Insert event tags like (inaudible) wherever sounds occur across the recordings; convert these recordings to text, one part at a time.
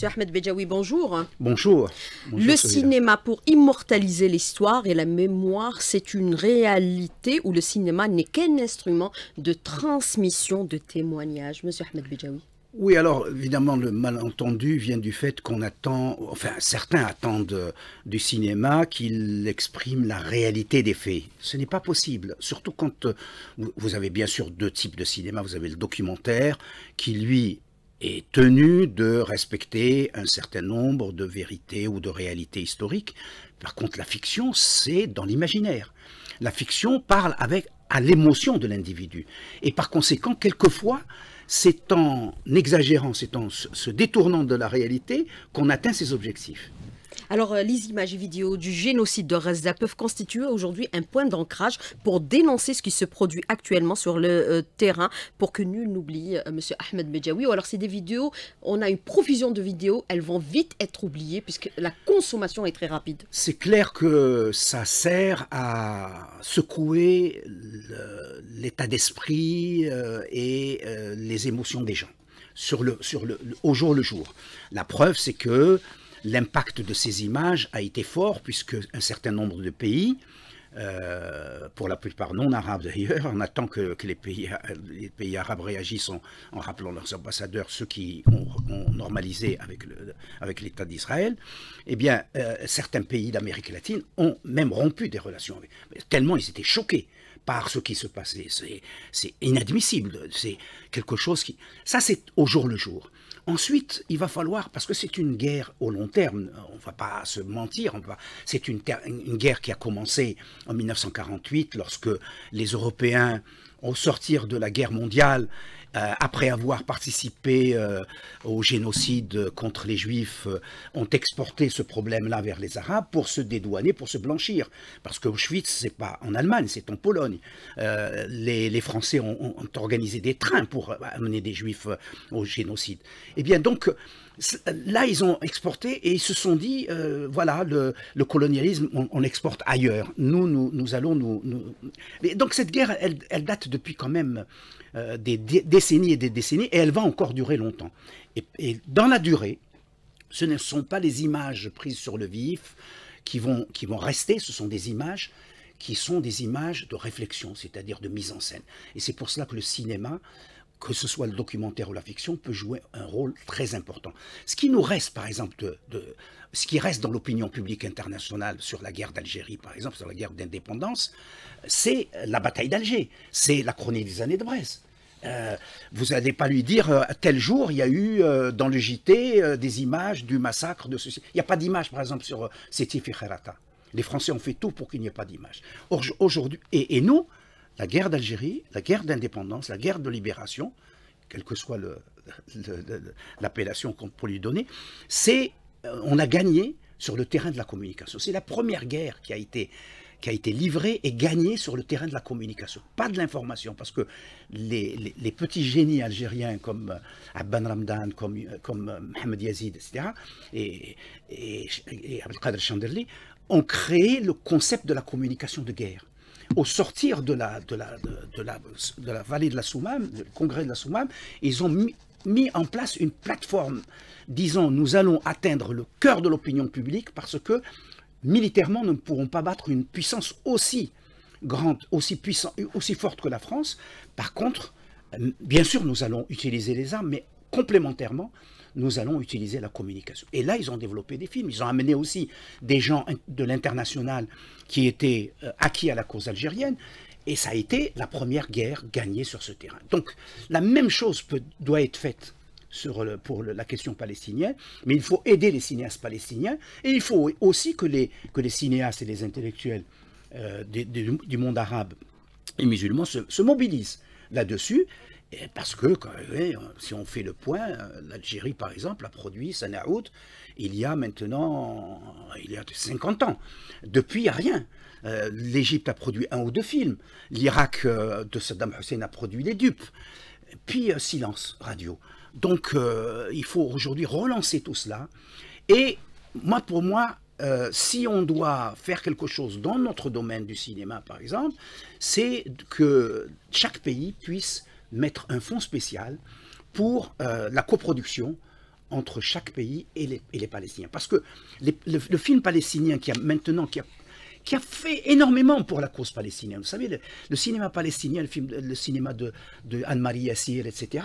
Monsieur Ahmed Bejaoui, bonjour. bonjour. le cinéma pour immortaliser l'histoire et la mémoire, c'est une réalité où le cinéma n'est qu'un instrument de transmission de témoignages. Monsieur Ahmed Bejaoui. Oui, alors évidemment, le malentendu vient du fait qu'on attend, enfin certains attendent euh, du cinéma qu'il exprime la réalité des faits. Ce n'est pas possible, surtout quand euh, vous avez bien sûr deux types de cinéma. Vous avez le documentaire qui, lui, est tenu de respecter un certain nombre de vérités ou de réalités historiques. Par contre, la fiction, c'est dans l'imaginaire. La fiction parle avec à l'émotion de l'individu. Et par conséquent, quelquefois, c'est en exagérant, c'est en se détournant de la réalité qu'on atteint ses objectifs. Alors, euh, les images et vidéos du génocide de Reza peuvent constituer aujourd'hui un point d'ancrage pour dénoncer ce qui se produit actuellement sur le euh, terrain pour que nul n'oublie M. Euh, Monsieur Ahmed mejawi. alors, c'est des vidéos, on a une profusion de vidéos, elles vont vite être oubliées puisque la consommation est très rapide. C'est clair que ça sert à secouer l'état d'esprit et les émotions des gens sur le, sur le, au jour le jour. La preuve, c'est que L'impact de ces images a été fort puisque un certain nombre de pays, euh, pour la plupart non arabes d'ailleurs, on attend que, euh, les, pays, arabes réagissent en, rappelant leurs ambassadeurs, ceux qui ont, normalisé avec l'État d'Israël, eh bien, euh, certains pays d'Amérique latine ont même rompu des relations avec, tellement ils étaient choqués par ce qui se passait. C'est inadmissible, c'est quelque chose qui... Ça, c'est au jour le jour. Ensuite, il va falloir, parce que c'est une guerre au long terme, on ne va pas se mentir, c'est une, guerre qui a commencé en 1948 lorsque les Européens, au sortir de la guerre mondiale, euh, après avoir participé euh, au génocide contre les Juifs, euh, ont exporté ce problème-là vers les Arabes pour se dédouaner, pour se blanchir. Parce qu'Auschwitz, n'est pas en Allemagne, c'est en Pologne. Les, Français ont, ont, organisé des trains pour amener des Juifs au génocide. Eh bien, donc, là, ils ont exporté et ils se sont dit, euh, voilà, le, colonialisme, on, l'exporte exporte ailleurs. Nous, nous, allons nous, donc cette guerre, elle, date depuis quand même euh, des décennies et des décennies, et elle va encore durer longtemps. Et, dans la durée, ce ne sont pas les images prises sur le vif qui vont, qui vont rester, ce sont des images qui sont des images de réflexion, c'est-à-dire de mise en scène. Et c'est pour cela que le cinéma que ce soit le documentaire ou la fiction, peut jouer un rôle très important. Ce qui nous reste, par exemple, de, ce qui reste dans l'opinion publique internationale sur la guerre d'Algérie, par exemple, sur la guerre d'indépendance, c'est la bataille d'Alger, c'est la chronique des années de Brest. Euh, vous n'allez pas lui dire tel euh, jour il y a eu euh, dans le JT des images du massacre de ceci. Il n'y a pas d'image par exemple sur Sétif et Kherata. Les Français ont fait tout pour qu'il n'y ait pas d'image. Aujourd'hui, et, nous, la guerre d'Algérie, la guerre d'indépendance, la guerre de libération, quelle que soit l'appellation qu'on peut lui donner, c'est euh, on a gagné sur le terrain de la communication. C'est la première guerre qui a été qui a été livrée et gagnée sur le terrain de la communication, pas de l'information, parce que les, petits génies algériens comme euh, Abban Ramdan, comme, euh, comme Mohamed Yazid, etc., et, et, et Abdelkader Chanderli, ont créé le concept de la communication de guerre au sortir de la, de la, de, la, vallée de la Soumam, le congrès de la Soumam, ils ont mis, en place une plateforme disant nous allons atteindre le cœur de l'opinion publique parce que militairement nous ne pourrons pas battre une puissance aussi grande, aussi puissante, aussi forte que la France. Par contre, euh, bien sûr nous allons utiliser les armes, mais complémentairement, nous allons utiliser la communication. Et là, ils ont développé des films. Ils ont amené aussi des gens de l'international qui étaient euh, acquis à la cause algérienne. Et ça a été la première guerre gagnée sur ce terrain. Donc, la même chose doit être faite pour la question palestinienne, mais il faut aider les cinéastes palestiniens et il faut aussi que les, cinéastes et les intellectuels euh, du monde arabe et musulman se mobilisent là-dessus parce que, quand même, si on fait le point, euh, l'Algérie, par exemple, a produit Sanaout il y a maintenant il y a 50 ans. Depuis, il n'y a rien. Euh, L'Égypte a produit un ou deux films. L'Irak euh, de Saddam Hussein a produit Les Dupes. Puis, silence radio. Donc, il faut aujourd'hui relancer tout cela. Et moi, pour moi, si on doit faire quelque chose dans notre domaine du cinéma, par exemple, c'est que chaque pays puisse mettre un fonds spécial pour euh, la coproduction entre chaque pays et les, Palestiniens. Parce que le, film palestinien qui a maintenant, qui a, qui a fait énormément pour la cause palestinienne, vous savez, le, cinéma palestinien, le, film, le cinéma de, Anne-Marie Yassir, etc.,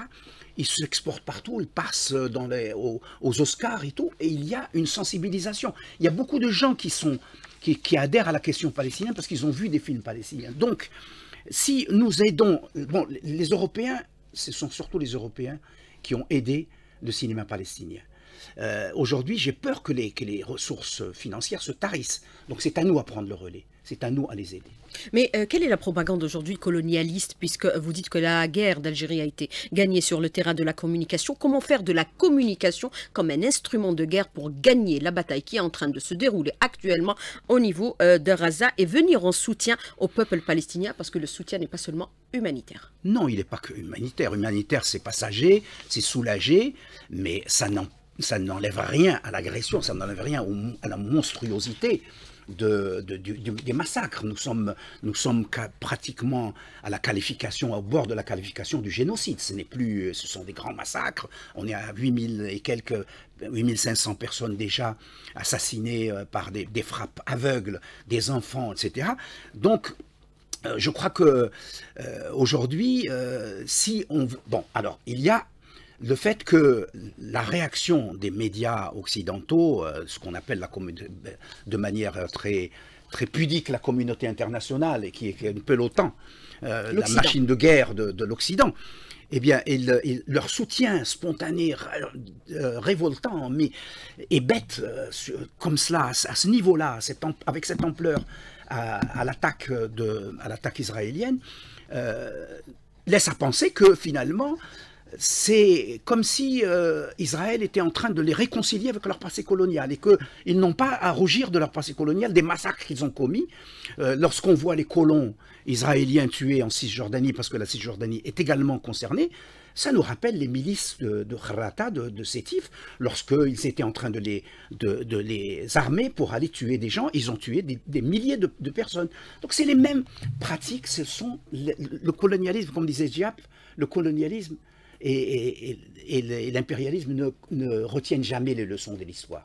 il s'exporte partout, il passe dans les, aux, aux, Oscars et tout, et il y a une sensibilisation. Il y a beaucoup de gens qui, sont, qui, qui adhèrent à la question palestinienne parce qu'ils ont vu des films palestiniens. Donc, si nous aidons, bon, les Européens, ce sont surtout les Européens qui ont aidé le cinéma palestinien. Euh, aujourd'hui, j'ai peur que les, que les ressources financières se tarissent. Donc c'est à nous à prendre le relais c'est à nous à les aider. Mais euh, quelle est la propagande aujourd'hui colonialiste, puisque vous dites que la guerre d'Algérie a été gagnée sur le terrain de la communication Comment faire de la communication comme un instrument de guerre pour gagner la bataille qui est en train de se dérouler actuellement au niveau euh, de raza et venir en soutien au peuple palestinien Parce que le soutien n'est pas seulement humanitaire. Non, il n'est pas que humanitaire. Humanitaire, c'est passager, c'est soulager, mais ça n'enlève rien à l'agression, ça n'enlève rien à la monstruosité de, des massacres. Nous sommes, nous sommes pratiquement à la qualification, au bord de la qualification du génocide. Ce n'est plus, euh, ce sont des grands massacres. On est à 8000 et quelques 8500 personnes déjà assassinées euh, par des, frappes aveugles, des enfants, etc. Donc, euh, je crois que aujourd'hui, si on... Bon, alors, il y a le fait que la réaction des médias occidentaux, euh, ce qu'on appelle la de manière très, très pudique la communauté internationale, et qui est un peu l'OTAN, euh, la machine de guerre de, l'Occident, et eh bien, leur soutien spontané, euh, révoltant, mais et bête, comme cela, à ce niveau-là, avec cette ampleur, à, à l'attaque israélienne, laisse à penser que finalement, c'est comme si euh, Israël était en train de les réconcilier avec leur passé colonial et qu'ils n'ont pas à rougir de leur passé colonial, des massacres qu'ils ont commis. Euh, lorsqu'on voit les colons israéliens tués en Cisjordanie, parce que la Cisjordanie est également concernée, ça nous rappelle les milices de, de de, de Sétif, lorsqu'ils étaient en train de les, armer pour aller tuer des gens, ils ont tué des, milliers de, personnes. Donc c'est les mêmes pratiques, ce sont le, colonialisme, comme disait Diap, le colonialisme et, l'impérialisme ne, ne retiennent jamais les leçons de l'histoire.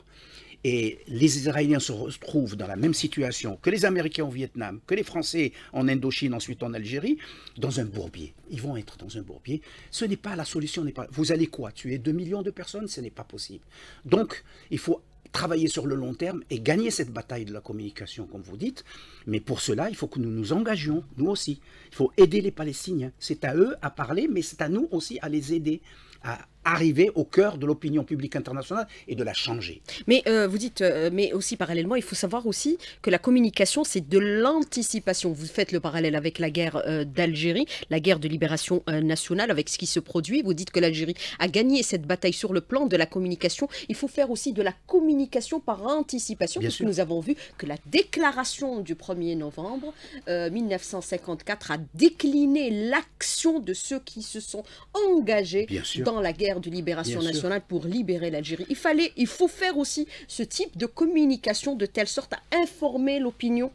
Et les Israéliens se retrouvent dans la même situation que les Américains au Vietnam, que les Français en Indochine, ensuite en Algérie, dans un bourbier. Ils vont être dans un bourbier. Ce n'est pas la solution. pas... Vous allez quoi Tuer 2 millions de personnes Ce n'est pas possible. Donc, il faut travailler sur le long terme et gagner cette bataille de la communication, comme vous dites. Mais pour cela, il faut que nous nous engagions, nous aussi. Il faut aider les Palestiniens. C'est à eux à parler, mais c'est à nous aussi à les aider à arriver au cœur de l'opinion publique internationale et de la changer. Mais euh, vous dites, euh, mais aussi parallèlement, il faut savoir aussi que la communication, c'est de l'anticipation. Vous faites le parallèle avec la guerre euh, d'Algérie, la guerre de libération nationale, avec ce qui se produit. Vous dites que l'Algérie a gagné cette bataille sur le plan de la communication. Il faut faire aussi de la communication par anticipation, nous avons vu que la déclaration du 1er novembre 1954 a décliné l'action de ceux qui se sont engagés dans la guerre de libération nationale pour libérer l'Algérie. Il fallait, il faut faire aussi ce type de communication de telle sorte à informer l'opinion.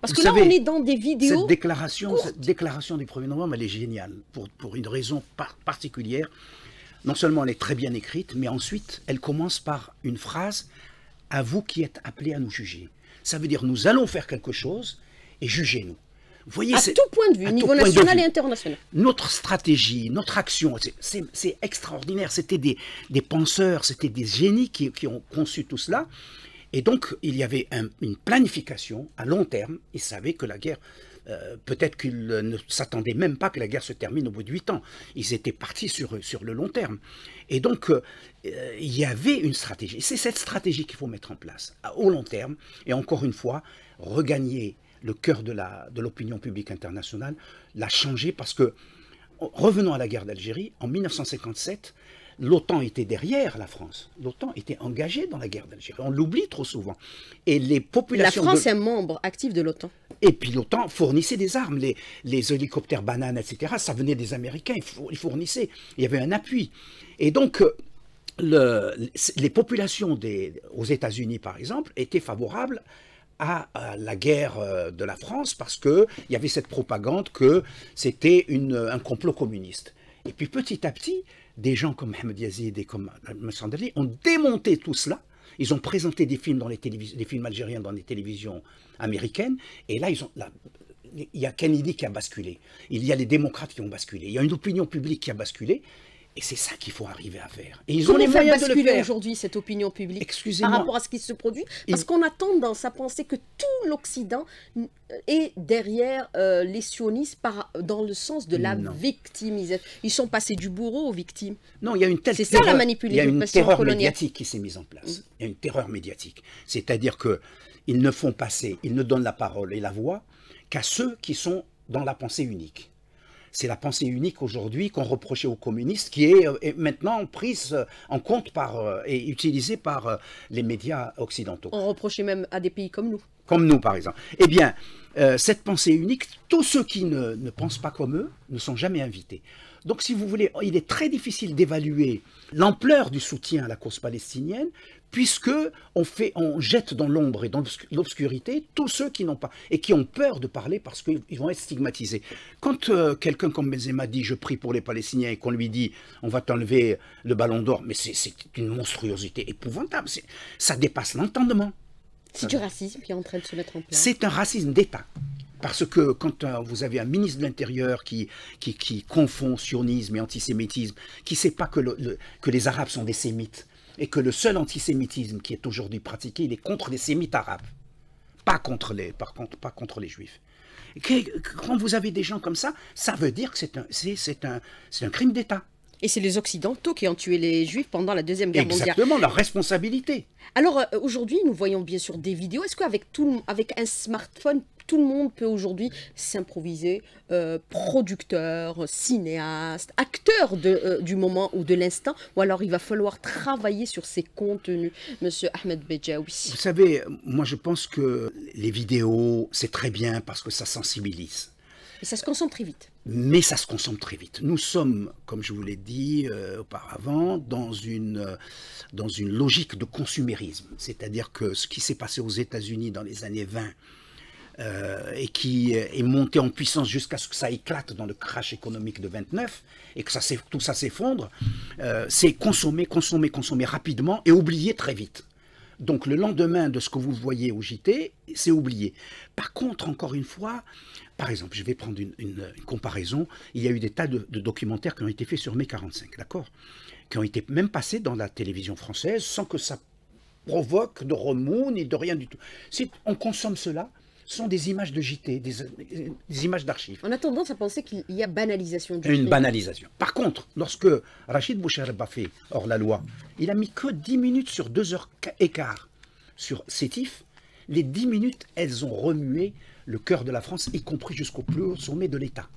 Parce que là, on est dans des vidéos. Cette déclaration, cette déclaration du 1er novembre, elle est géniale pour, pour une raison particulière. Non seulement elle est très bien écrite, mais ensuite, elle commence par une phrase à vous qui êtes appelés à nous juger. Ça veut dire nous allons faire quelque chose et jugez-nous voyez, à tout point de vue, niveau national et international. Notre stratégie, notre action, c'est extraordinaire. C'était des, des, penseurs, c'était des génies qui, ont conçu tout cela. Et donc, il y avait une planification à long terme. Ils savaient que la guerre, euh, peut-être qu'ils ne s'attendaient même pas que la guerre se termine au bout de huit ans. Ils étaient partis sur, sur le long terme. Et donc, euh, euh, il y avait une stratégie. C'est cette stratégie qu'il faut mettre en place au long terme. Et encore une fois, regagner le cœur de l'opinion de publique internationale, l'a changé parce que, revenons à la guerre d'Algérie, en 1957, l'OTAN était derrière la France. L'OTAN était engagée dans la guerre d'Algérie. On l'oublie trop souvent. Et les populations. La France est membre actif de l'OTAN. Et puis l'OTAN fournissait des armes, les, les, hélicoptères bananes, etc. Ça venait des Américains, ils fournissaient. Il y avait un appui. Et donc. Euh, le, les populations des, aux États-Unis, par exemple, étaient favorables à la guerre euh, de la France parce qu'il y avait cette propagande que c'était un complot communiste. Et puis petit à petit, des gens comme Ahmed Yazid et comme Sandali ont démonté tout cela. Ils ont présenté des films, dans les des films algériens dans les télévisions américaines. Et là, ils ont, là, il y a Kennedy qui a basculé. Il y a les démocrates qui ont basculé. Il y a une opinion publique qui a basculé. Et c'est ça qu'il faut arriver à faire. Et ils Comment ont les moyens de aujourd'hui cette opinion publique par rapport à ce qui se produit, parce qu'on a tendance à penser que tout l'Occident est derrière euh, les sionistes dans le sens de la victimisation. Ils sont passés du bourreau aux victimes. Non, il y a une telle C'est ça la manipulation Il y une terreur médiatique qui s'est mise en place. Il y a une terreur médiatique, c'est-à-dire que ils ne font passer, ils ne donnent la parole et la voix qu'à ceux qui sont dans la pensée unique. C'est la pensée unique aujourd'hui qu'on reprochait aux communistes, qui est, euh, maintenant prise euh, en compte par, euh, et utilisée par les médias occidentaux. On reprochait même à des pays comme nous. Comme nous, par exemple. Eh bien, cette pensée unique, tous ceux qui ne, ne, pensent pas comme eux ne sont jamais invités. Donc, si vous voulez, il est très difficile d'évaluer l'ampleur du soutien à la cause palestinienne, puisque on, fait, on jette dans l'ombre et dans l'obscurité tous ceux qui n'ont pas et qui ont peur de parler parce qu'ils vont être stigmatisés. Quand euh, quelqu'un comme Benzema dit je prie pour les Palestiniens et qu'on lui dit on va t'enlever le ballon d'or, mais c'est une monstruosité épouvantable, ça dépasse l'entendement. C'est du racisme qui est en train de se mettre en place. C'est un racisme d'État. Parce que quand euh, vous avez un ministre de l'Intérieur qui, qui, confond sionisme et antisémitisme, qui ne sait pas que, que les Arabes sont des sémites, et que le seul antisémitisme qui est aujourd'hui pratiqué, il est contre les sémites arabes, pas contre les, par contre, pas contre les juifs. quand vous avez des gens comme ça, ça veut dire que c'est un, un, un crime d'État. Et c'est les Occidentaux qui ont tué les Juifs pendant la Deuxième Guerre mondiale. Exactement, leur responsabilité. Alors euh, aujourd'hui, nous voyons bien sûr des vidéos. Est-ce qu'avec avec un smartphone, tout le monde peut aujourd'hui s'improviser euh, producteur, cinéaste, acteur euh, du moment ou de l'instant, ou alors il va falloir travailler sur ses contenus, monsieur Ahmed Bejaoui. Vous savez, moi je pense que les vidéos, c'est très bien parce que ça sensibilise. Et ça se consomme très vite. Mais ça se consomme très vite. Nous sommes, comme je vous l'ai dit euh, auparavant, dans une, dans une logique de consumérisme. C'est-à-dire que ce qui s'est passé aux États-Unis dans les années 20, euh, et qui euh, est monté en puissance jusqu'à ce que ça éclate dans le crash économique de 29 et que ça, tout ça s'effondre, euh, c'est consommer, consommer, consommer rapidement et oublier très vite. Donc le lendemain de ce que vous voyez au JT, c'est oublié. Par contre, encore une fois, par exemple, je vais prendre une, comparaison, il y a eu des tas de, documentaires qui ont été faits sur mai 45, d'accord Qui ont été même passés dans la télévision française sans que ça provoque de remous ni de rien du tout. Si On consomme cela, sont des images de JT, des, images d'archives. On a tendance à penser qu'il y a banalisation du Une banalisation. Par contre, lorsque Rachid boucher a Hors la loi, il a mis que 10 minutes sur 2 heures et sur Sétif. Les 10 minutes, elles ont remué le cœur de la France, y compris jusqu'au plus haut sommet de l'État.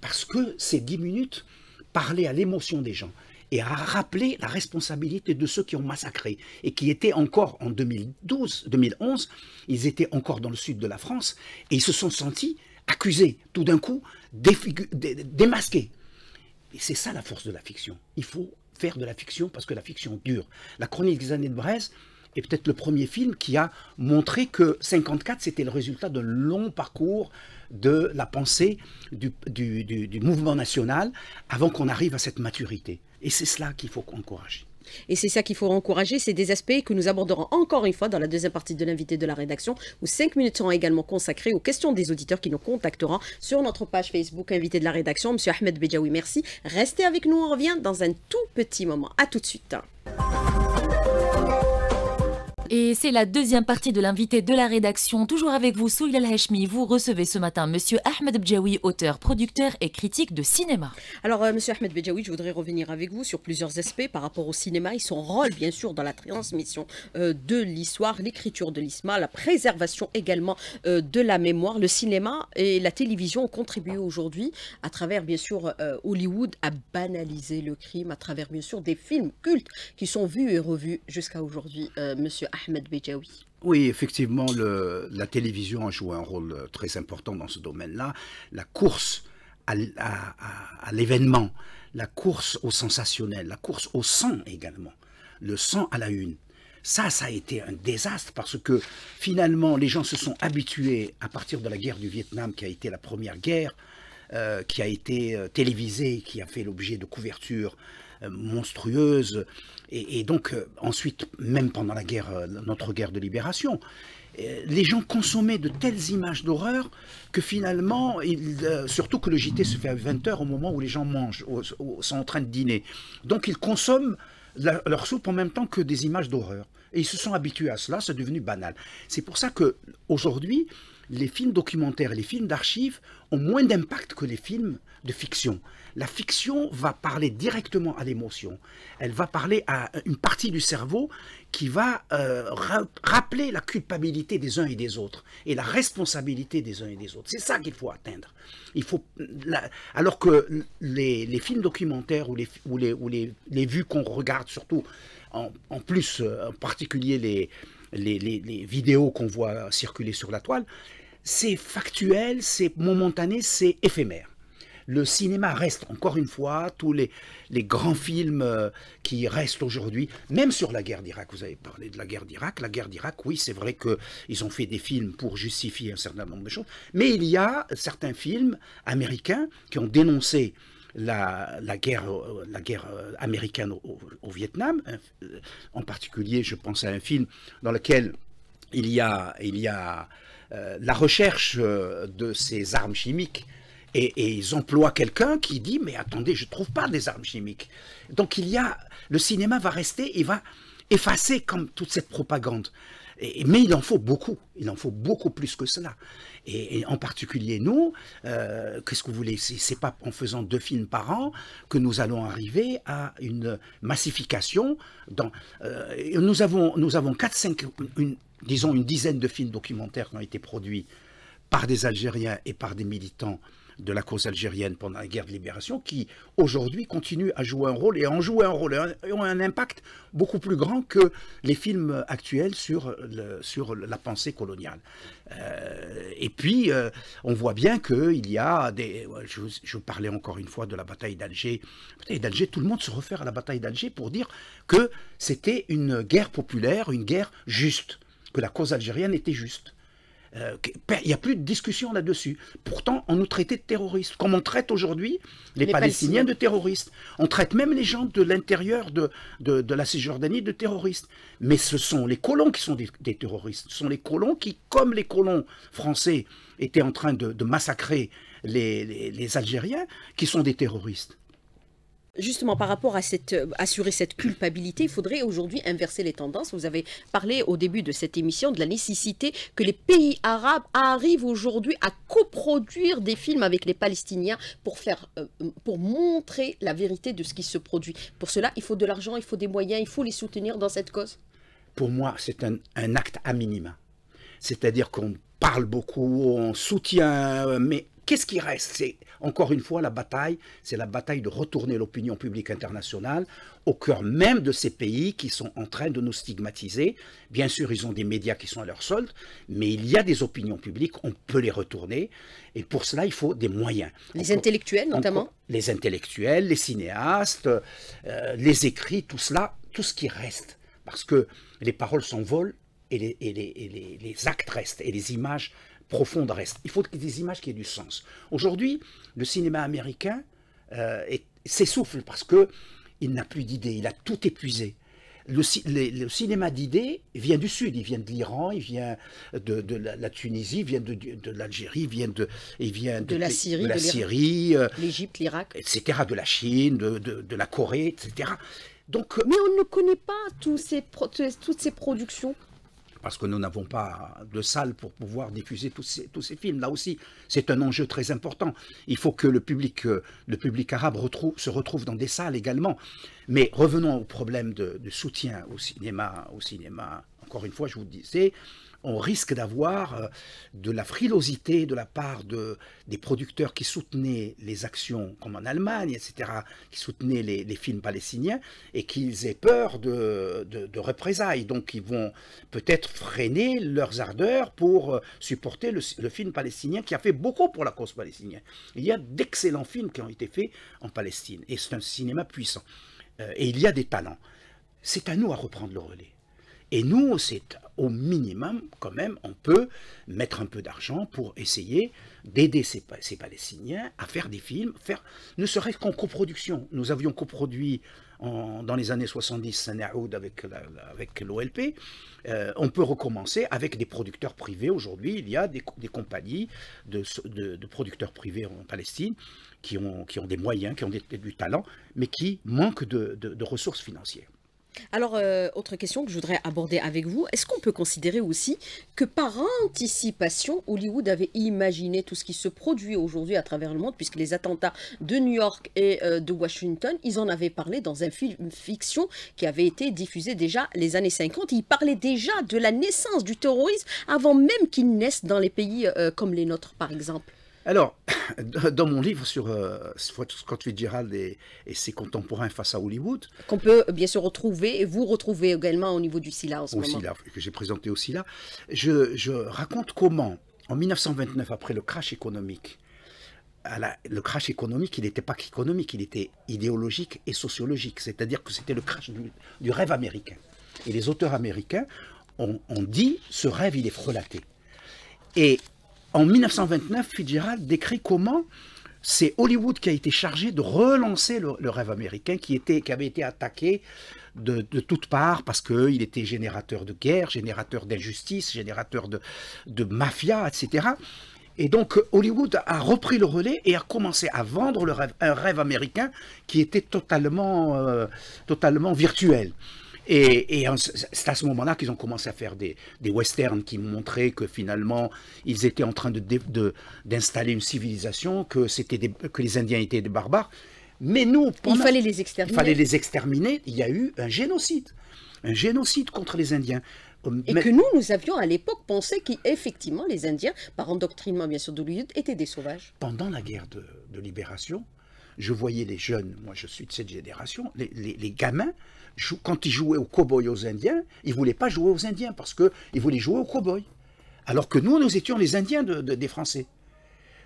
Parce que ces 10 minutes parlaient à l'émotion des gens et à rappeler la responsabilité de ceux qui ont massacré et qui étaient encore en 2012, 2011, ils étaient encore dans le sud de la France et ils se sont sentis accusés tout d'un coup, démasqués. Et c'est ça la force de la fiction. Il faut faire de la fiction parce que la fiction dure. La chronique des années de Brest est peut-être le premier film qui a montré que 54 c'était le résultat d'un long parcours de la pensée du, du mouvement national avant qu'on arrive à cette maturité. Et c'est cela qu'il faut encourager. Et c'est ça qu'il faut encourager, c'est des aspects que nous aborderons encore une fois dans la deuxième partie de l'invité de la rédaction, où cinq minutes seront également consacrées aux questions des auditeurs qui nous contacteront sur notre page Facebook invité de la rédaction. Monsieur Ahmed Bejaoui, merci. Restez avec nous, on revient dans un tout petit moment. A tout de suite. Et c'est la deuxième partie de l'invité de la rédaction. Toujours avec vous, Souil Al-Hashmi. Vous recevez ce matin Monsieur Ahmed Bjawi, auteur, producteur et critique de cinéma. Alors, M. Euh, Monsieur Ahmed Bjawi, je voudrais revenir avec vous sur plusieurs aspects par rapport au cinéma et son rôle, bien sûr, dans la transmission euh, de l'histoire, l'écriture de l'ISMA, la préservation également euh, de la mémoire. Le cinéma et la télévision ont contribué aujourd'hui, à travers, bien sûr, Hollywood, à banaliser le crime, à travers, bien sûr, des films cultes qui sont vus et revus jusqu'à aujourd'hui, Monsieur Ahmed oui, effectivement, la télévision a joué un rôle euh, très important dans ce domaine-là. La course à, l'événement, la course au sensationnel, la course au sang également, le sang à la une. Ça, ça a été un désastre parce que finalement, les gens se sont habitués à partir de la guerre du Vietnam, qui a été la première guerre, euh, qui a été euh, télévisée, qui a fait l'objet de couvertures monstrueuse. Et, donc, euh, ensuite, même pendant la guerre, euh, notre guerre de libération, euh, les gens consommaient de telles images d'horreur que finalement, surtout que le JT se fait à 20h au moment où les gens mangent, sont en train de dîner. Donc ils consomment leur soupe en même temps que des images d'horreur. Et ils se sont habitués à cela, c'est devenu banal. C'est pour ça que aujourd'hui, les films documentaires, et les films d'archives ont moins d'impact que les films de fiction. La fiction va parler directement à l'émotion. Elle va parler à une partie du cerveau qui va euh, rappeler la culpabilité des uns et des autres et la responsabilité des uns et des autres. C'est ça qu'il faut atteindre. Il faut, alors que les, films documentaires ou les, ou les, ou les, les vues qu'on regarde, surtout en, plus, euh, en particulier les, les, les, les vidéos qu'on voit circuler sur la toile, c'est factuel, c'est momentané, c'est éphémère. Le cinéma reste, encore une fois, tous les, grands films euh, qui restent aujourd'hui, même sur la guerre d'Irak, vous avez parlé de la guerre d'Irak, la guerre d'Irak, oui, c'est vrai qu'ils ont fait des films pour justifier un certain nombre de choses, mais il y a certains films américains qui ont dénoncé la, la, guerre, euh, la guerre euh, américaine au, au, Vietnam. En particulier, je pense à un film dans lequel il y a, il y a euh, la recherche euh, de ces armes chimiques. Et, ils emploient quelqu'un qui dit mais attendez je ne trouve pas des armes chimiques donc il y a le cinéma va rester et va effacer comme toute cette propagande mais il en faut beaucoup, il en faut beaucoup plus que cela. Et, en particulier nous, euh, qu'est-ce que vous voulez C'est pas en faisant deux films par an que nous allons arriver à une massification. Dans, nous avons, nous avons 4, 5, une disons, une dizaine de films documentaires qui ont été produits par des Algériens et par des militants de la cause algérienne pendant la guerre de libération, qui aujourd'hui continuent à jouer un rôle et en jouent un rôle et ont un impact beaucoup plus grand que les films actuels sur, sur la pensée coloniale. Euh, et puis, euh, on voit bien qu'il y a des. Je, parlais encore une fois de la bataille d'Alger. Bataille d'Alger, tout le monde se réfère à la bataille d'Alger pour dire que c'était une guerre populaire, une guerre juste que la cause algérienne était juste. il euh, n'y a plus de discussion là-dessus. Pourtant, on nous traitait de terroristes, comme on traite aujourd'hui les, Palestiniens, de terroristes. On traite même les gens de l'intérieur de, de, la Cisjordanie de terroristes. Mais ce sont les colons qui sont des, terroristes. Ce sont les colons qui, comme les colons français étaient en train de, massacrer les, les Algériens, qui sont des terroristes. Justement, par rapport à cette, euh, assurer cette culpabilité, il faudrait aujourd'hui inverser les tendances. Vous avez parlé au début de cette émission de la nécessité que les pays arabes arrivent aujourd'hui à coproduire des films avec les Palestiniens pour, faire, euh, pour montrer la vérité de ce qui se produit. Pour cela, il faut de l'argent, il faut des moyens, il faut les soutenir dans cette cause. Pour moi, c'est un, un acte à minima. C'est-à-dire qu'on parle beaucoup, on soutient, euh, mais Qu'est-ce qui reste C'est encore une fois la bataille, c'est la bataille de retourner l'opinion publique internationale au cœur même de ces pays qui sont en train de nous stigmatiser. Bien sûr, ils ont des médias qui sont à leur solde, mais il y a des opinions publiques, on peut les retourner, et pour cela, il faut des moyens. Les intellectuels notamment Les intellectuels, les cinéastes, euh, les écrits, tout cela, tout ce qui reste. Parce que les paroles s'envolent et, les, et, les actes restent, et les images profonde reste. Il faut des images qui aient du sens. Aujourd'hui, le cinéma américain euh, s'essouffle parce que il n'a plus d'idées, il a tout épuisé. Le, cinéma d'idées vient du Sud, il vient de l'Iran, il vient de, la, Tunisie, il vient de, l'Algérie, il vient de, vient de, la Syrie, de euh, l'Égypte, l'Irak, etc., de la Chine, de la Corée, etc. Donc, euh, mais on ne connaît pas tous ces toutes ces productions parce que nous n'avons pas de salle pour pouvoir diffuser tous ces, films. Là aussi, c'est un enjeu très important. Il faut que le public, euh, le public arabe se retrouve dans des salles également. Mais revenons au problème de, soutien au cinéma, au cinéma. Encore une fois, je vous disais, on risque d'avoir euh, de la frilosité de la part de, des producteurs qui soutenaient les actions, comme en Allemagne, etc., qui soutenaient les, films palestiniens, et qu'ils aient peur de, représailles. Donc ils vont peut-être freiner leurs ardeurs pour euh, supporter le, film palestinien qui a fait beaucoup pour la cause palestinienne. Il y a d'excellents films qui ont été faits en Palestine, et c'est un cinéma puissant. Euh, et il y a des talents. C'est à nous à reprendre le relais. Et nous, c'est au minimum, quand même, on peut mettre un peu d'argent pour essayer d'aider ces, Palestiniens à faire des films, faire, ne serait-ce qu'en coproduction. Nous avions coproduit dans les années 70 Sanaoud avec, avec l'OLP. Euh, on peut recommencer avec des producteurs privés. Aujourd'hui, il y a des, compagnies de, producteurs privés en Palestine qui ont, des moyens, qui ont du talent, mais qui manquent de ressources financières. Alors, euh, autre question que je voudrais aborder avec vous, est-ce qu'on peut considérer aussi que par anticipation, Hollywood avait imaginé tout ce qui se produit aujourd'hui à travers le monde, puisque les attentats de New York et euh, de Washington, ils en avaient parlé dans un film fiction qui avait été diffusé déjà les années 50. Ils parlaient déjà de la naissance du terrorisme avant même qu'il naisse dans les pays euh, comme les nôtres, par exemple. Alors, (coughs) dans mon livre sur euh, Scott Fitzgerald et, et, ses contemporains face à Hollywood... Qu'on peut euh, bien sûr retrouver, et vous retrouver également au niveau du SILA en ce au que j'ai présenté au SILA. Je, je raconte comment, en 1929, après le crash économique, à le crash économique, il n'était pas qu'économique, il était idéologique et sociologique. C'est-à-dire que c'était le crash du, rêve américain. Et les auteurs américains ont, ont dit, ce rêve, il est frelaté. Et en 1929, Fitzgerald décrit comment c'est Hollywood qui a été chargé de relancer le, rêve américain qui, était, qui avait été attaqué de, toutes parts parce qu'il était générateur de guerre, générateur d'injustice, générateur de, mafia, etc. Et donc Hollywood a repris le relais et a commencé à vendre un rêve américain qui était totalement, euh, totalement virtuel. Et, c'est à ce moment-là qu'ils ont commencé à faire des, westerns qui montraient que finalement, ils étaient en train d'installer de, d'installer une civilisation, que, c'était que les Indiens étaient des barbares. Mais nous, il fallait les exterminer. Il fallait les exterminer. Il y a eu un génocide, un génocide contre les Indiens. Euh, et que nous, nous avions à l'époque pensé qu'effectivement les Indiens, par endoctrinement bien sûr de étaient des sauvages. Pendant la guerre de, libération, je voyais les jeunes, moi je suis de cette génération, les, les gamins quand ils jouaient aux cow aux Indiens, ils ne voulaient pas jouer aux Indiens parce qu'ils voulaient jouer aux cow Alors que nous, nous étions les Indiens des Français.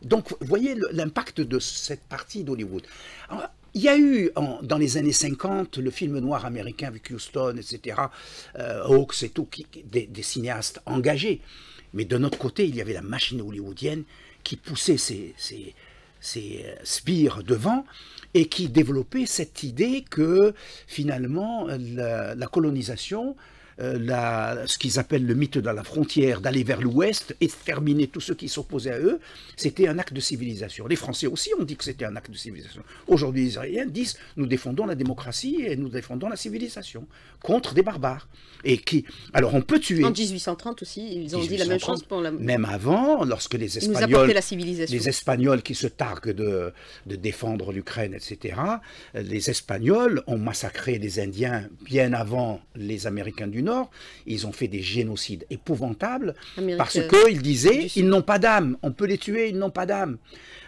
Donc, vous voyez l'impact de cette partie d'Hollywood. Il y a eu, dans les années 50, le film noir américain avec Houston, etc., euh, Hawks et tout, des, cinéastes engagés. Mais de notre côté, il y avait la machine hollywoodienne qui poussait ses, ses euh, spires devant et qui développait cette idée que finalement la, colonisation euh, ce qu'ils appellent le mythe de la frontière, d'aller vers l'ouest, et terminer tous ceux qui s'opposaient à eux, c'était un acte de civilisation. Les Français aussi ont dit que c'était un acte de civilisation. Aujourd'hui, les Israéliens disent nous défendons la démocratie et nous défendons la civilisation contre des barbares. Et qui Alors on peut tuer. En 1830 aussi, ils ont dit la même chose pour la. Même avant, lorsque les Espagnols, la civilisation. les Espagnols qui se targuent de, de défendre l'Ukraine, etc., les Espagnols ont massacré les Indiens bien avant les Américains du Nord, ils ont fait des génocides épouvantables parce parce euh, qu'ils disaient ils n'ont pas d'âme, on peut les tuer, ils n'ont pas d'âme.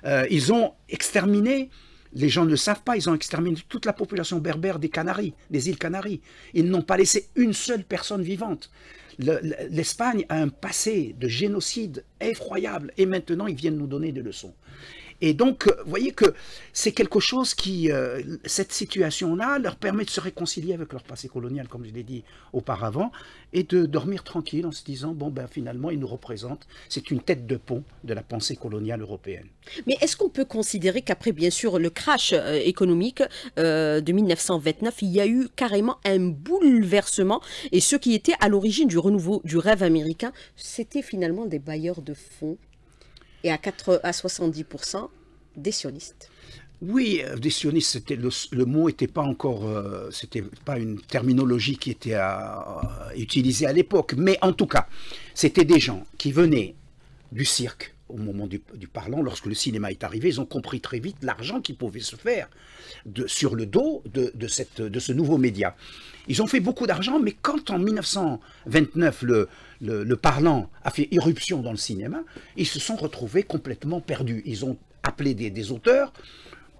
Euh, ils ont exterminé les gens ne savent pas, ils ont exterminé toute la population berbère des Canaries, des îles Canaries. Ils n'ont pas laissé une seule personne vivante. L'Espagne a un passé de génocide effroyable et maintenant ils viennent nous donner des leçons. Et donc, euh, vous voyez que c'est quelque chose qui, euh, cette situation-là, leur permet de se réconcilier avec leur passé colonial, comme je l'ai dit auparavant, et de dormir tranquille en se disant, bon, ben finalement, ils nous représentent, c'est une tête de pont de la pensée coloniale européenne. Mais est-ce qu'on peut considérer qu'après, bien sûr, le crash euh, économique de 1929, il y a eu carrément un bouleversement, et ce qui était à l'origine du renouveau du rêve américain, c'était finalement des bailleurs de fonds et à, 4, à 70% des sionistes. Oui, euh, des sionistes, c'était le, mot n'était pas encore, euh, c'était pas une terminologie qui était à, euh, utilisée à l'époque, mais en tout cas, c'était des gens qui venaient du cirque au moment du, parlant, lorsque le cinéma est arrivé, ils ont compris très vite l'argent qui pouvait se faire de, sur le dos de, cette, de ce nouveau média. Ils ont fait beaucoup d'argent, mais quand en 1929, le, le, parlant a fait irruption dans le cinéma, ils se sont retrouvés complètement perdus. Ils ont appelé des, auteurs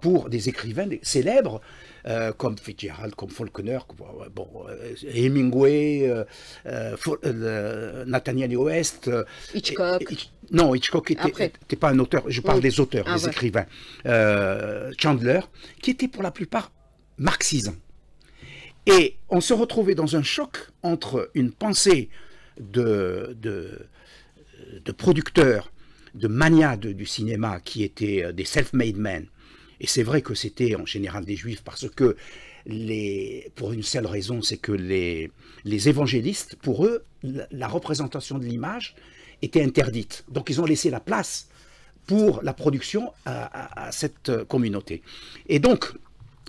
pour des écrivains célèbres euh, comme Fitzgerald, comme Faulkner, euh, bon, euh, Hemingway, Nathaniel West. Hitchcock. non, Hitchcock n'était pas un auteur, je parle des auteurs, ah des écrivains. Chandler, qui était pour la plupart marxiste. Et on se retrouvait dans un choc entre une pensée de, de, producteurs, de maniades du cinéma qui étaient euh, des self-made men. Et c'est vrai que c'était en général des juifs parce que, les, pour une seule raison, c'est que les, les évangélistes, pour eux, la, représentation de l'image était interdite. Donc ils ont laissé la place pour la production à, cette euh, communauté. Et donc,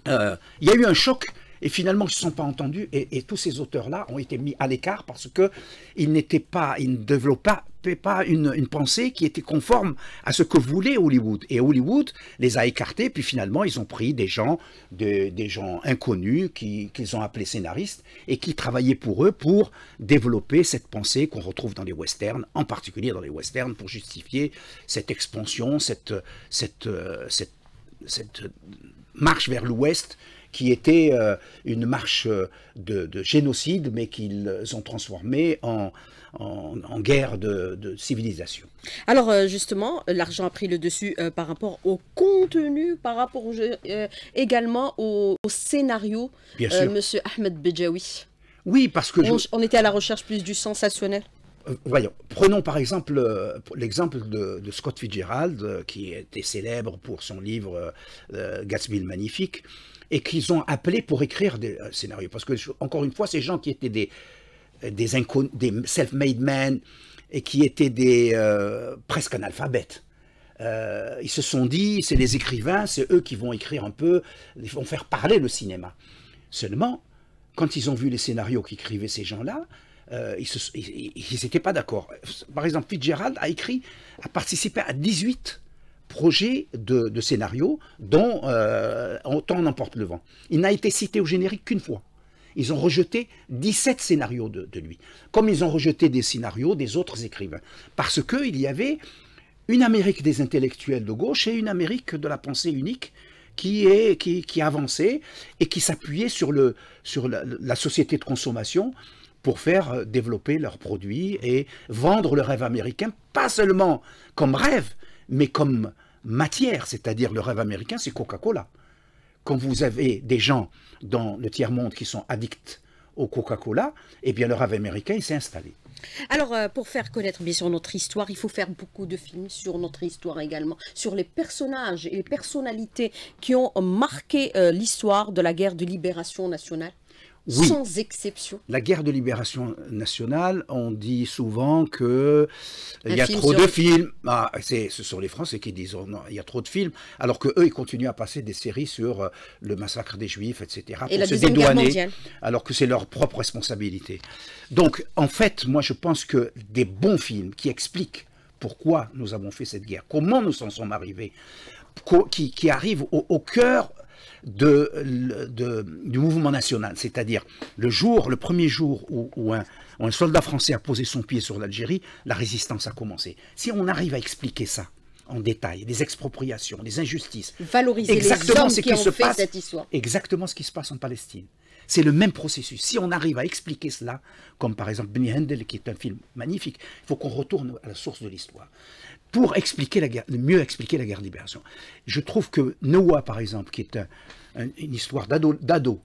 euh, il y a eu un choc et finalement ils ne se sont pas entendus, et, tous ces auteurs-là ont été mis à l'écart parce qu'ils n'étaient pas, ils ne développaient pas une, pensée qui était conforme à ce que voulait Hollywood. Et Hollywood les a écartés, puis finalement ils ont pris des gens, des gens inconnus qu'ils ont appelés scénaristes et qui travaillaient pour eux pour développer cette pensée qu'on retrouve dans les westerns, en particulier dans les westerns, pour justifier cette expansion, cette, cette, euh, cette marche vers l'ouest qui était euh, une marche euh, de, génocide, mais qu'ils ont transformé en, guerre de, civilisation. Alors euh, justement, l'argent a pris le dessus par rapport au contenu, par rapport également au, scénario, Monsieur Ahmed Bejaoui. Oui, parce que... On, était à la recherche plus du sensationnel voyons, prenons par exemple l'exemple de, Scott Fitzgerald, qui était célèbre pour son livre Gatsby le Magnifique et qu'ils ont appelé pour écrire des euh, scénarios. Parce que, encore une fois, ces gens qui étaient des, euh, self-made men et qui étaient euh, presque analphabètes, ils se sont dit, c'est les écrivains, c'est eux qui vont écrire un peu, ils vont faire parler le cinéma. Seulement, quand ils ont vu les scénarios qu'écrivaient ces gens-là, ils n'étaient pas d'accord. Par exemple, Fitzgerald a écrit, a participé à 18 projet de, scénario dont Autant euh, emporte le vent. Il n'a été cité au générique qu'une fois. Ils ont rejeté 17 scénarios de, lui, comme ils ont rejeté des scénarios des autres écrivains, parce qu'il y avait une Amérique des intellectuels de gauche et une Amérique de la pensée unique qui, est, qui, avançait et qui s'appuyait sur, le, sur la société de consommation pour faire euh, développer leurs produits et vendre le rêve américain, pas seulement comme rêve, mais comme matière, c'est-à-dire le rêve américain, c'est Coca-Cola. Quand vous avez des gens dans le tiers-monde qui sont addicts au Coca-Cola, eh bien le rêve américain, s'est installé. Alors, euh, pour faire connaître bien sûr notre histoire, il faut faire beaucoup de films sur notre histoire également, sur les personnages et les personnalités qui ont marqué euh, l'histoire de la guerre de libération nationale sans exception. La guerre de libération nationale, on dit souvent qu'il y a trop de films. Ah, ce sont les Français qui disent oh non, il y a trop de films, alors que eux ils continuent à passer des séries sur euh, le massacre des Juifs, etc. Et pour la se dédouaner, alors que c'est leur propre responsabilité. Donc en fait, moi je pense que des bons films qui expliquent pourquoi nous avons fait cette guerre, comment nous en sommes arrivés, qui, arrivent au cœur de, du mouvement national. C'est-à-dire, le jour, le premier jour où, un, soldat français a posé son pied sur l'Algérie, la résistance a commencé. Si on arrive à expliquer ça en détail, des expropriations, des injustices, valoriser exactement les ce qui, se fait cette histoire. Exactement ce qui se passe en Palestine. C'est le même processus. Si on arrive à expliquer cela, comme par exemple Benny Handel, qui est un film magnifique, il faut qu'on retourne à la source de l'histoire pour expliquer la guerre, mieux expliquer la guerre de libération. Je trouve que Noah, par exemple, qui est une histoire d'ado,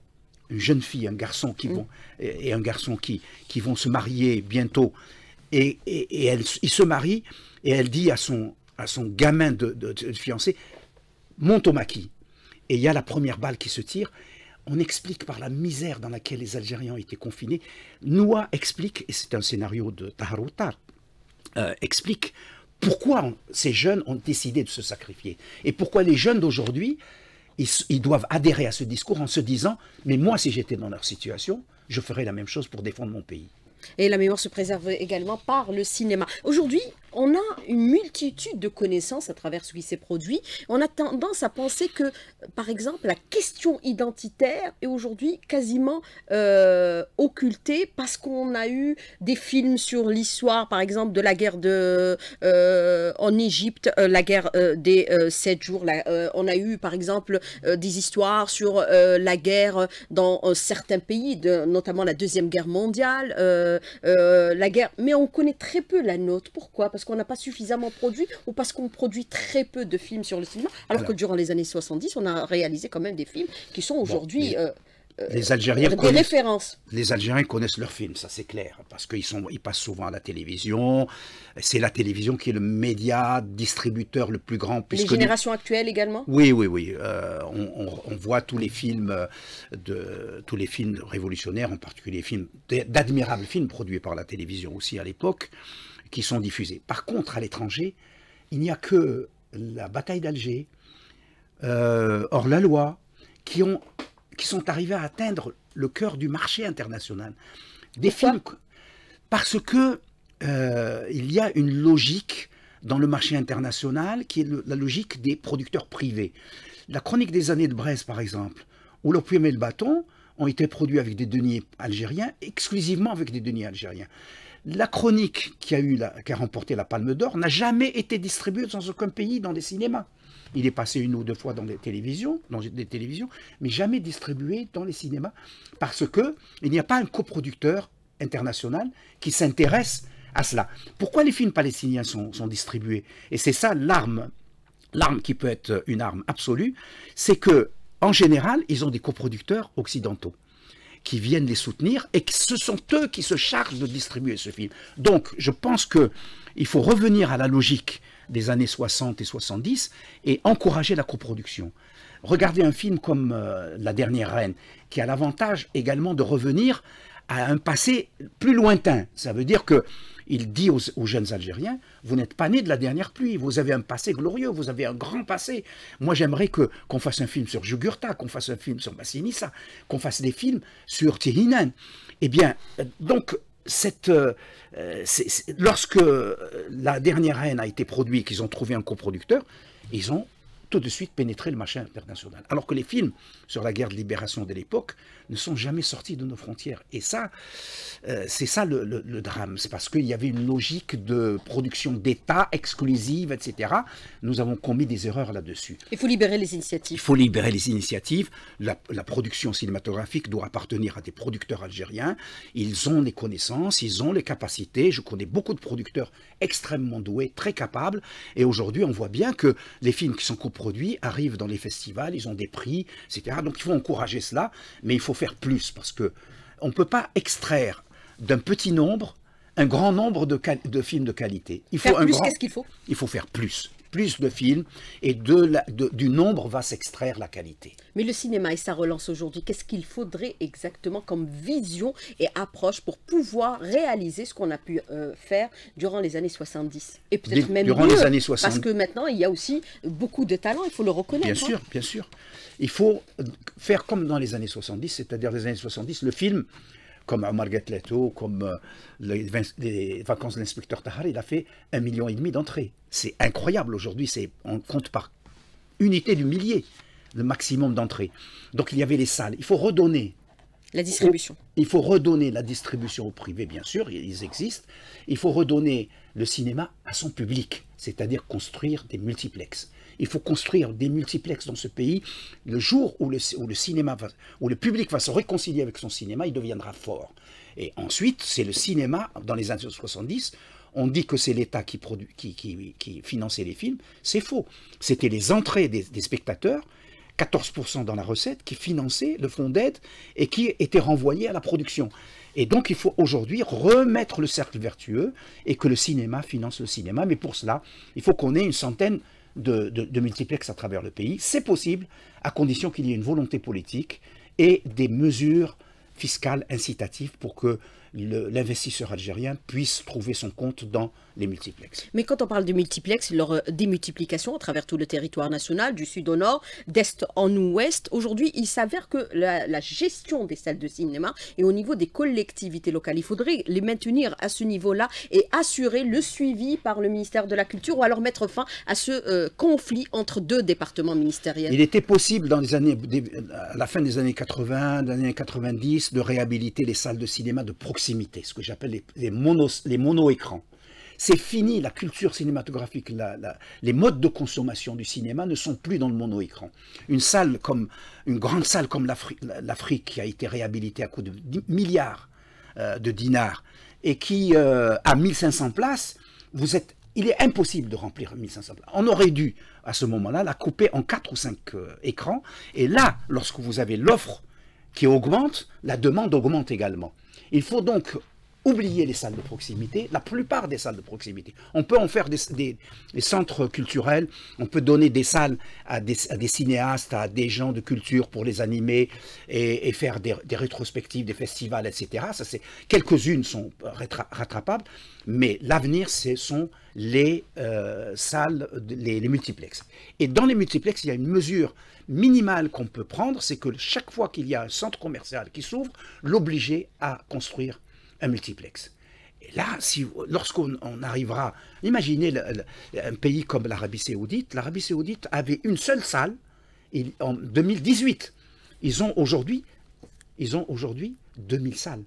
une jeune fille, un garçon qui vont, et, un garçon qui, qui vont se marier bientôt, et, et, et se marie, et elle dit à son, à son gamin de, fiancé, monte au maquis. Et il y a la première balle qui se tire, on explique par la misère dans laquelle les Algériens étaient confinés. Noah explique, et c'est un scénario de Taharoutar, euh, explique pourquoi ces jeunes ont décidé de se sacrifier et pourquoi les jeunes d'aujourd'hui, ils, doivent adhérer à ce discours en se disant « mais moi si j'étais dans leur situation, je ferais la même chose pour défendre mon pays ». Et la mémoire se préserve également par le cinéma. Aujourd'hui, on a une multitude de connaissances à travers ce qui s'est produit. On a tendance à penser que, par exemple, la question identitaire est aujourd'hui quasiment euh, occultée parce qu'on a eu des films sur l'histoire, par exemple, de la guerre de, euh, en Égypte, euh, la guerre des sept jours. on a eu, par exemple, des histoires sur la guerre dans certains pays, notamment la Deuxième Guerre mondiale, la guerre, mais on connaît très peu la nôtre. Pourquoi parce qu'on n'a pas suffisamment produit ou parce qu'on produit très peu de films sur le cinéma, alors, que durant les années 70, on a réalisé quand même des films qui sont aujourd'hui... Euh, les euh, Algériens des références. Les Algériens connaissent leurs films, ça c'est clair, parce qu'ils ils passent souvent à la télévision. C'est la télévision qui est le média distributeur le plus grand. Les générations actuelles également. Oui, oui, oui. Euh, on, voit tous les films de tous les films révolutionnaires, en particulier films d'admirables films produits par la télévision aussi à l'époque qui sont diffusés. Par contre, à l'étranger, il n'y a que la bataille d'Alger, or euh, hors la loi, qui, ont, qui sont arrivés à atteindre le cœur du marché international. Des Parce que euh, il y a une logique dans le marché international qui est la logique des producteurs privés. La chronique des années de Brest, par exemple, où le et le bâton ont été produits avec des deniers algériens, exclusivement avec des deniers algériens. La chronique qui a, remporté la Palme d'Or n'a jamais été distribuée dans aucun pays dans des cinémas. Il est passé une ou deux fois dans des télévisions, dans des télévisions, mais jamais distribué dans les cinémas parce qu'il n'y a pas un coproducteur international qui s'intéresse à cela. Pourquoi les films palestiniens sont, distribués Et c'est ça l'arme, l'arme qui peut être une arme absolue, c'est que en général, ils ont des coproducteurs occidentaux qui viennent les soutenir, et ce sont eux qui se chargent de distribuer ce film. Donc, je pense qu'il faut revenir à la logique des années 60 et 70 et encourager la coproduction. Regardez un film comme euh, La Dernière Reine, qui a l'avantage également de revenir à un passé plus lointain. Ça veut dire que dit aux jeunes Algériens, vous n'êtes pas né de la dernière pluie. Vous avez un passé glorieux. Vous avez un grand passé. Moi, j'aimerais que qu'on fasse un film sur Jugurtha, qu'on fasse un film sur Massinissa, qu'on fasse des films sur Tihinen. Eh bien, euh, donc cette, euh, euh, lorsque la dernière reine a été produite, qu'ils ont trouvé un coproducteur, ils ont tout de suite pénétrer le machin international. Alors que les films sur la guerre de libération de l'époque ne sont jamais sortis de nos frontières. Et ça, euh, c'est ça le, drame. C'est parce qu'il y avait une logique de production d'État exclusive, etc. Nous avons commis des erreurs là-dessus. Il faut libérer les initiatives. Il faut libérer les initiatives. La, la production cinématographique doit appartenir à des producteurs algériens. Ils ont les connaissances, ils ont les capacités. Je connais beaucoup de producteurs extrêmement doués, très capables. Et aujourd'hui, on voit bien que les films qui sont coupés produits arrivent dans les festivals, ils ont des prix, etc. Donc il faut encourager cela, mais il faut faire plus parce que on ne peut pas extraire d'un petit nombre un grand nombre de, films de qualité. Il faut qu'est-ce qu'il faut Il faut faire plus plus de films et du nombre va s'extraire la qualité. Mais le cinéma et sa relance aujourd'hui, qu'est-ce qu'il faudrait exactement comme vision et approche pour pouvoir réaliser ce qu'on a pu euh, faire durant les années 70 Et peut-être même durant les années 60. Parce que maintenant, il y a aussi beaucoup de talents, il faut le reconnaître. Bien hein. sûr, bien sûr. Il faut euh, faire comme dans les années 70, c'est-à-dire les années 70, le film comme Marguerite Leto, comme euh, les, vacances de l'inspecteur Tahari, il a fait un million et demi d'entrées. C'est incroyable aujourd'hui, c'est on compte par unité du millier le maximum d'entrées. Donc il y avait les salles. Il faut redonner la distribution. Il faut redonner la distribution au privé, bien sûr, ils existent. Il faut redonner le cinéma à son public, c'est-à-dire construire des multiplexes. Il faut construire des multiplexes dans ce pays. Le jour où le, cinéma va, où le public va se réconcilier avec son cinéma, il deviendra fort. Et ensuite, c'est le cinéma, dans les années 70, on dit que c'est l'État qui, qui, qui, finançait les films. C'est faux. C'était les entrées des spectateurs 14% dans la recette qui finançait le fonds d'aide et qui était renvoyé à la production. Et donc il faut aujourd'hui remettre le cercle vertueux et que le cinéma finance le cinéma. Mais pour cela, il faut qu'on ait une centaine de, multiplexes à travers le pays. C'est possible à condition qu'il y ait une volonté politique et des mesures fiscales incitatives pour que l'investisseur algérien puisse trouver son compte dans les multiplexes. Mais quand on parle de multiplex, leur euh, démultiplication à travers tout le territoire national, du sud au nord, d'est en ouest, aujourd'hui, il s'avère que la, gestion des salles de cinéma est au niveau des collectivités locales. Il faudrait les maintenir à ce niveau-là et assurer le suivi par le ministère de la Culture ou alors mettre fin à ce euh, conflit entre deux départements ministériels. Il était possible dans les années, à la fin des années 80, des années 90, de réhabiliter les salles de cinéma de proximité ce que j'appelle les, les, mono, écrans C'est fini, la culture cinématographique, les modes de consommation du cinéma ne sont plus dans le mono-écran. Une salle comme, une grande salle comme l'Afrique, qui a été réhabilitée à coups de milliards euh, de dinars, et qui euh, a 1500 places, vous êtes, il est impossible de remplir 1500 places. On aurait dû, à ce moment-là, la couper en 4 ou 5 euh, écrans, et là, lorsque vous avez l'offre qui augmente, la demande augmente également. Il faut donc Oubliez les salles de proximité, la plupart des salles de proximité. On peut en faire des, centres culturels, on peut donner des salles à des, cinéastes, à des gens de culture pour les animer et, faire des, rétrospectives, des festivals, etc. Ça, c'est quelques-unes sont rattrapables, mais l'avenir, ce sont les euh, salles, les multiplexes. Et dans les multiplexes, il y a une mesure minimale qu'on peut prendre, c'est que chaque fois qu'il y a un centre commercial qui s'ouvre, l'obliger à construire un multiplex. Et là, si, lorsqu'on arrivera, imaginez un pays comme l'Arabie saoudite, l'Arabie saoudite avait une seule salle en 2018. Ils ont aujourd'hui ils ont aujourd'hui 2000 salles.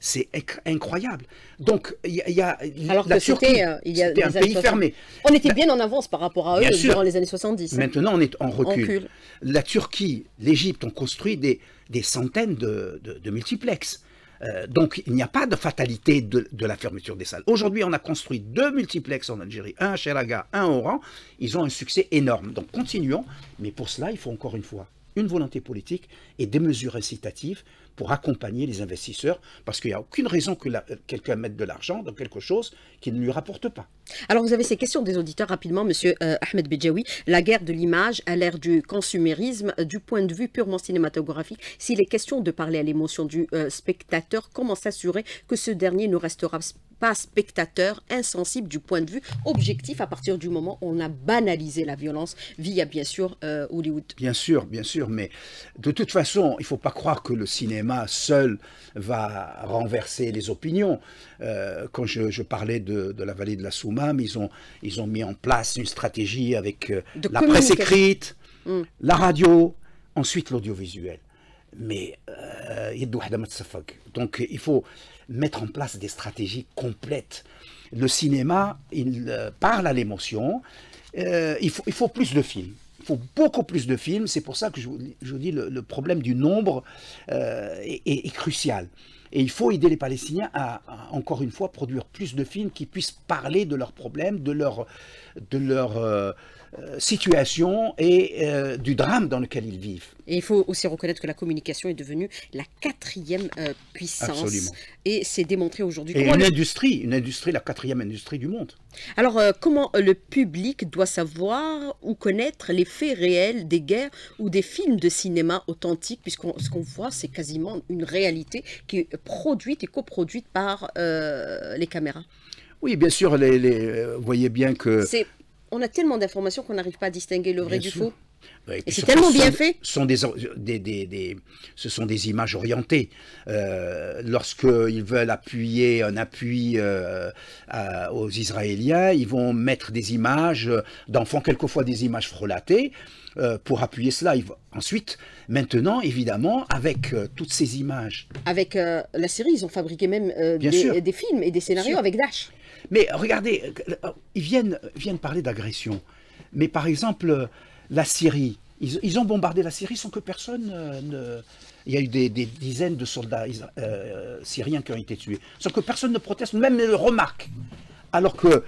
C'est incroyable. Donc, il y, a Alors la Turquie, il y a euh, un pays fermés. fermé. On était bien en avance par rapport à eux durant les années 70. Maintenant, on est en recul. La Turquie, l'Égypte ont construit des, centaines de, de, de multiplexes. Euh, donc, il n'y a pas de fatalité de, la fermeture des salles. Aujourd'hui, on a construit deux multiplex en Algérie, un à Cheraga, un à Oran. Ils ont un succès énorme. Donc, continuons. Mais pour cela, il faut encore une fois une volonté politique et des mesures incitatives pour accompagner les investisseurs, parce qu'il n'y a aucune raison que euh, quelqu'un mette de l'argent dans quelque chose qui ne lui rapporte pas. Alors vous avez ces questions des auditeurs rapidement, Monsieur euh, Ahmed Bejaoui. La guerre de l'image à l'ère du consumérisme, du point de vue purement cinématographique, s'il est question de parler à l'émotion du euh, spectateur, comment s'assurer que ce dernier ne restera pas pas spectateur, insensible du point de vue objectif à partir du moment où on a banalisé la violence via, bien sûr, euh, Hollywood. Bien sûr, bien sûr, mais de toute façon, il ne faut pas croire que le cinéma seul va renverser les opinions. Euh, quand je, parlais de, la vallée de la Soumam, ils ont, ils ont mis en place une stratégie avec euh, la presse écrite, mm. la radio, ensuite l'audiovisuel mais euh, donc il faut mettre en place des stratégies complètes. Le cinéma, il euh, parle à l'émotion, euh, il, faut, il faut plus de films. Il faut beaucoup plus de films, c'est pour ça que je, je vous dis le, le, problème du nombre est, crucial. Et il faut aider les Palestiniens à, encore une fois, produire plus de films qui puissent parler de leurs problèmes, de leurs... De leur, euh, situation et euh, du drame dans lequel ils vivent. Et il faut aussi reconnaître que la communication est devenue la quatrième euh, puissance. Absolument. Et c'est démontré aujourd'hui. Et une industrie, une industrie, la quatrième industrie du monde. Alors, comment le public doit savoir ou connaître les faits réels des guerres ou des films de cinéma authentiques, puisqu'on ce qu'on voit, c'est quasiment une réalité qui est produite et coproduite par les caméras oui, bien sûr, vous voyez bien que on a tellement d'informations qu'on n'arrive pas à distinguer le vrai du faux. Et c'est tellement bien fait. Sont des, ce sont des images orientées. Euh, Lorsqu'ils veulent appuyer un appui euh, aux Israéliens, ils vont mettre des images d'enfants, quelquefois des images frelatées, euh, pour appuyer cela. Ensuite, maintenant, évidemment, avec euh, toutes ces images. Avec la série, ils ont fabriqué même des, films et des scénarios avec Dash. Mais regardez, ils viennent, viennent parler d'agression. Mais par exemple la Syrie. Ils, ont bombardé la Syrie sans que personne euh, ne... Il y a eu des, dizaines de soldats euh, syriens qui ont été tués, sans que personne ne proteste, même ne le remarque. Alors que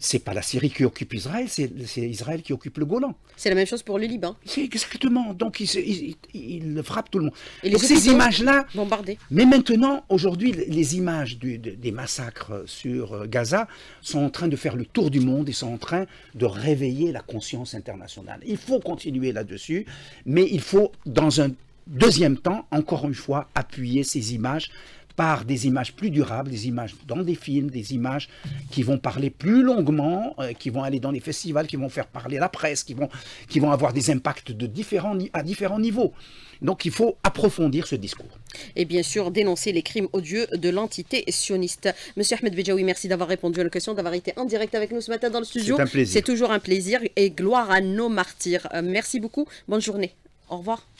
c'est pas la Syrie qui occupe Israël, c'est Israël qui occupe le Golan. C'est la même chose pour le Liban. exactement. Donc il, il, frappe tout le monde. Et ces images-là, bombardées. Mais maintenant, aujourd'hui, les images des massacres sur euh, Gaza sont en train de faire le tour du monde et sont en train de réveiller la conscience internationale. Il faut continuer là-dessus, mais il faut dans un deuxième temps, encore une fois, appuyer ces images par des images plus durables, des images dans des films, des images qui vont parler plus longuement, euh, qui vont aller dans les festivals, qui vont faire parler la presse, qui vont, qui vont avoir des impacts de différents, à différents niveaux. Donc il faut approfondir ce discours. Et bien sûr, dénoncer les crimes odieux de l'entité sioniste. Monsieur Ahmed Bejaoui, merci d'avoir répondu à la question, d'avoir été en direct avec nous ce matin dans le studio. C'est toujours un plaisir et gloire à nos martyrs. Euh, merci beaucoup. Bonne journée. Au revoir.